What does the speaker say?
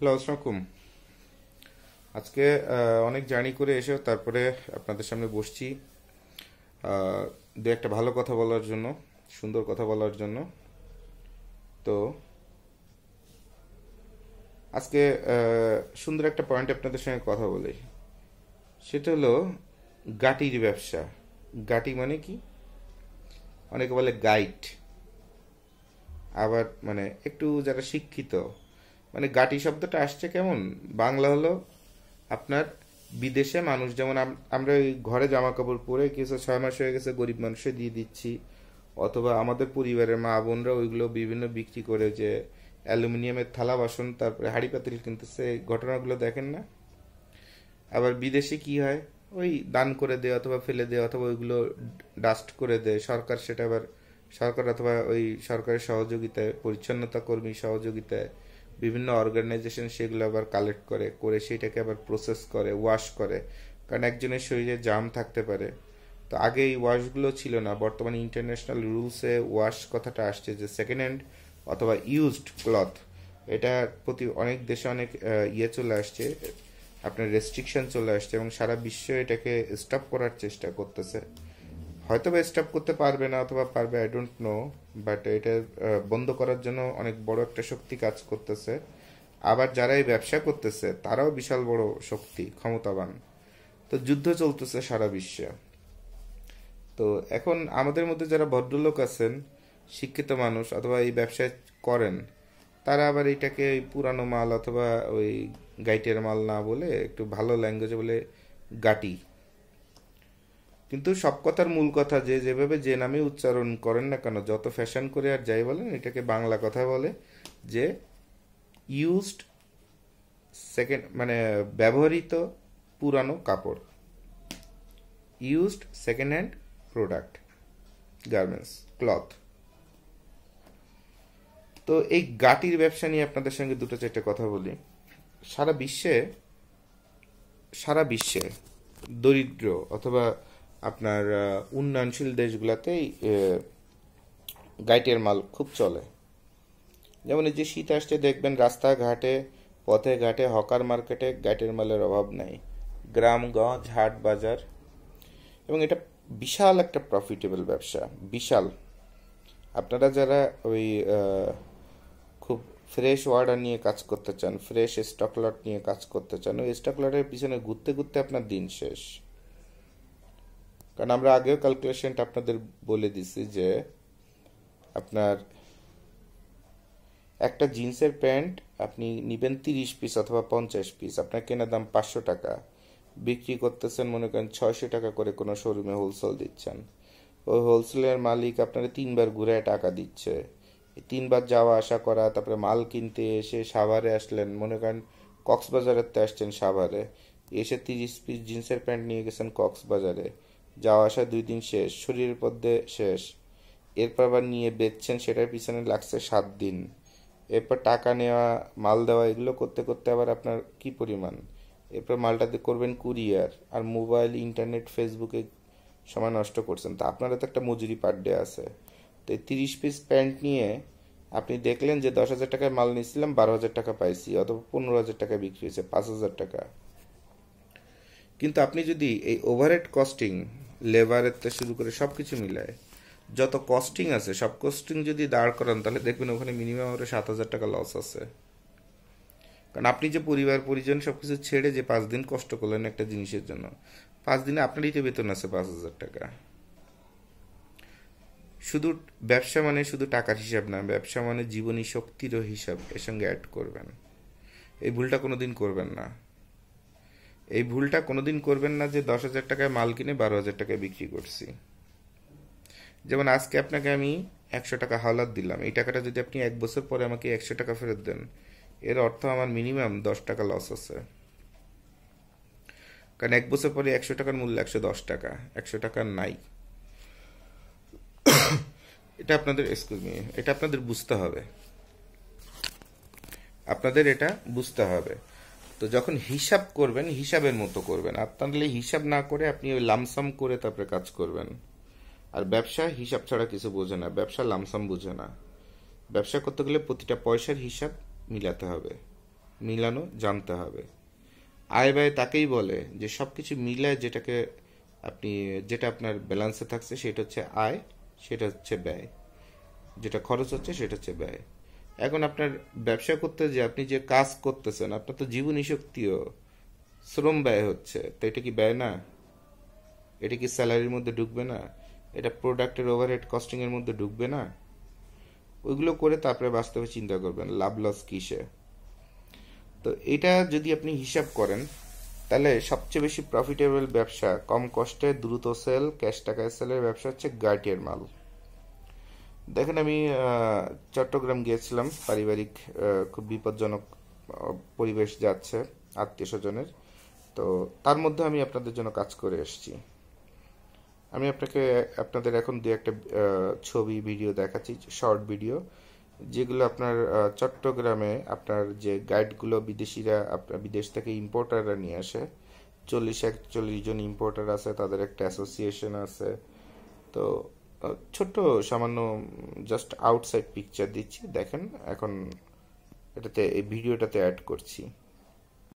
hello আসসালাম আজকে অনেক জার্নি করে এসে তারপরে আপনাদের সামনে বসছি দু একটা ভালো কথা বলার জন্য সুন্দর কথা বলার জন্য তো আজকে সুন্দর একটা পয়েন্ট আপনাদের সঙ্গে কথা বলে সেটা হলো গাটির ব্যবসা গাটি মানে কি অনেকে বলে গাইড আবার মানে একটু যারা শিক্ষিত মানে গাটি শব্দটা আসছে কেমন বাংলা হলো আপনার বিদেশে মানুষ যেমন আমরা ঘরে জামা কাপড় পরে কিছু ছয় মাস হয়ে গেছে গরিব মানুষে দিয়ে দিচ্ছি অথবা আমাদের পরিবারের মা বোনরা ওইগুলো বিভিন্ন বিক্রি করে যে অ্যালুমিনিয়ামের থালা বাসন তারপরে হাড়ি পাতিল সে ঘটনাগুলো দেখেন না আবার বিদেশে কি হয় ওই দান করে দেয় অথবা ফেলে দেয় অথবা ওইগুলো ডাস্ট করে দেয় সরকার সেটা আবার সরকার অথবা ওই সরকারের সহযোগিতায় পরিচ্ছন্নতা কর্মী সহযোগিতায় বিভিন্ন অর্গানাইজেশন সেগুলো আবার কালেক্ট করে করে সেটাকে আবার প্রসেস করে ওয়াশ করে কারণ একজনের শরীরে জাম থাকতে পারে তো আগে এই ওয়াশগুলো ছিল না বর্তমানে ইন্টারন্যাশনাল রুলসে ওয়াশ কথাটা আসছে যে সেকেন্ড হ্যান্ড অথবা ইউজড ক্লথ এটা প্রতি অনেক দেশে অনেক ইয়ে চলে আসছে আপনার রেস্ট্রিকশন চলে আসছে এবং সারা বিশ্ব এটাকে স্টপ করার চেষ্টা করতেছে হয়তো বা স্টপ করতে পারবে না অথবা পারবে আই ডোন্ট নো বাট এটা বন্ধ করার জন্য অনেক বড় একটা শক্তি কাজ করতেছে আবার যারা এই ব্যবসা করতেছে তারাও বিশাল বড় শক্তি ক্ষমতাবান তো যুদ্ধ চলতেছে সারা বিশ্বে তো এখন আমাদের মধ্যে যারা ভদ্রলোক আছেন শিক্ষিত মানুষ অথবা এই ব্যবসায় করেন তারা আবার এটাকে ওই পুরানো মাল অথবা ওই গাইটের মাল না বলে একটু ভালো ল্যাঙ্গুয়েজে বলে গাটি কিন্তু সব কথার মূল কথা যে যেভাবে যে নামে উচ্চারণ করেন না কেন যত ফ্যাশন করে আর যাই বলেন এটাকে বাংলা কথা বলে যে ইউজড সেকেন্ড মানে ব্যবহৃত পুরানো কাপড় used second hand product garments cloth তো এই গাটির ব্যবসা নিয়ে আপনাদের সঙ্গে দুটো চারটে কথা বলি সারা বিশ্বে সারা বিশ্বে দরিদ্র অথবা আপনার উন্নয়নশীল দেশগুলোতে গাইটের মাল খুব চলে যেমন এই যে শীত আসছে দেখবেন রাস্তাঘাটে পথে ঘাটে হকার মার্কেটে গাইটের মালের অভাব নাই গ্রামগঞ্জ হাট বাজার এবং এটা বিশাল একটা প্রফিটেবল ব্যবসা বিশাল আপনারা যারা ওই খুব ফ্রেশ ওয়ার্ডার নিয়ে কাজ করতে চান ফ্রেশ স্টকলট নিয়ে কাজ করতে চান ওই স্টকলটের পিছনে ঘুরতে ঘুরতে আপনার দিন শেষ কারণ আমরা আগের ক্যালকুলেশনটা আপনাদের বলে দিছি যে আপনার একটা জিন্সের প্যান্ট আপনি নেবেন তিরিশ পিস অথবা পঞ্চাশ পিস আপনার কেনা দাম পাঁচশো টাকা বিক্রি করতেছেন মনে করেন ছয়শো টাকা করে কোনো শোরুমে হোলসেল দিচ্ছেন ওই হোলসেলের মালিক আপনারা তিনবার ঘুরে টাকা দিচ্ছে তিনবার যাওয়া আসা করা তারপরে মাল কিনতে এসে সাভারে আসলেন মনে করেন কক্সবাজারের তো আসছেন সাভারে এসে তিরিশ পিস জিন্সের প্যান্ট নিয়ে গেছেন কক্সবাজারে যাওয়া আসা দুই দিন শেষ শরীরের পদ্মে শেষ এরপর আবার নিয়ে বেচছেন সেটার পিছনে লাগছে সাত দিন এরপর টাকা নেওয়া মাল দেওয়া এগুলো করতে করতে আবার আপনার কি পরিমাণ এরপর মালটাতে করবেন কুরিয়ার আর মোবাইল ইন্টারনেট ফেসবুকে সময় নষ্ট করছেন তো আপনারা তো একটা মজুরি পার ডে আছে তো এই তিরিশ পিস প্যান্ট নিয়ে আপনি দেখলেন যে দশ হাজার টাকায় মাল নিয়েছিলাম বারো হাজার টাকা পাইছি অথবা পনেরো হাজার টাকায় বিক্রি হয়েছে পাঁচ হাজার টাকা কিন্তু আপনি যদি এই ওভারহেড কস্টিং লেবারের লেবারেরটা শুরু করে সব কিছু মিলায় যত কস্টিং আছে সব কস্টিং যদি দাঁড় করান তাহলে দেখবেন ওখানে মিনিমাম আমরা সাত হাজার টাকা লস আছে কারণ আপনি যে পরিবার পরিজন সব কিছু ছেড়ে যে পাঁচ দিন কষ্ট করলেন একটা জিনিসের জন্য পাঁচ দিনে আপনারই তো বেতন আছে পাঁচ হাজার টাকা শুধু ব্যবসা মানে শুধু টাকার হিসাব না ব্যবসা মানে জীবনী শক্তিরও হিসাব এর সঙ্গে অ্যাড করবেন এই ভুলটা কোনো দিন করবেন না এই ভুলটা কোনোদিন করবেন না যে দশ হাজার টাকায় মাল কিনে বারো হাজার টাকায় বিক্রি করছি যেমন আজকে আপনাকে আমি একশো টাকা হাওলাত দিলাম এই টাকাটা যদি আপনি এক বছর পরে আমাকে একশো টাকা ফেরত দেন এর অর্থ আমার মিনিমাম দশ টাকা লস আছে কারণ এক বছর পরে একশো টাকার মূল্য একশো দশ টাকা একশো টাকার নাই এটা আপনাদের এক্সকিউজ মি এটা আপনাদের বুঝতে হবে আপনাদের এটা বুঝতে হবে তো যখন হিসাব করবেন হিসাবের মতো করবেন আপনার হিসাব না করে আপনি ওই লামসাম করে তারপরে কাজ করবেন আর ব্যবসা হিসাব ছাড়া কিছু বোঝে না ব্যবসা লামসাম বোঝে না ব্যবসা করতে গেলে প্রতিটা পয়সার হিসাব মিলাতে হবে মিলানো জানতে হবে আয় ব্যয় তাকেই বলে যে সব কিছু মিলায় যেটাকে আপনি যেটা আপনার ব্যালেন্সে থাকছে সেটা হচ্ছে আয় সেটা হচ্ছে ব্যয় যেটা খরচ হচ্ছে সেটা হচ্ছে ব্যয় এখন আপনার ব্যবসা করতে যে আপনি যে কাজ করতেছেন আপনার তো জীবনী শক্তিও শ্রম ব্যয় হচ্ছে তো এটা কি ব্যয় না এটা কি স্যালারির মধ্যে ঢুকবে না এটা প্রোডাক্টের ওভারহেড কস্টিংয়ের মধ্যে ঢুকবে না ওইগুলো করে তারপরে বাস্তবে চিন্তা করবেন লাভ লস কিসে তো এটা যদি আপনি হিসাব করেন তাহলে সবচেয়ে বেশি প্রফিটেবল ব্যবসা কম কষ্টে দ্রুত সেল ক্যাশ টাকায় সেলের ব্যবসা হচ্ছে গার্টিয়ার মাল দেখেন আমি চট্টগ্রাম গিয়েছিলাম পারিবারিক খুব বিপজ্জনক পরিবেশ যাচ্ছে আত্মীয় স্বজনের তো তার মধ্যে আমি আপনাদের জন্য কাজ করে এসেছি আমি আপনাকে আপনাদের এখন দু একটা ছবি ভিডিও দেখাচ্ছি শর্ট ভিডিও যেগুলো আপনার চট্টগ্রামে আপনার যে গাইডগুলো বিদেশিরা আপনার বিদেশ থেকে ইম্পোর্টাররা নিয়ে আসে চল্লিশ একচল্লিশ জন ইম্পোর্টার আছে তাদের একটা অ্যাসোসিয়েশন আছে তো ছোট্ট সামান্য জাস্ট আউটসাইড পিকচার দিচ্ছি দেখেন এখন এটাতে এই ভিডিওটাতে অ্যাড করছি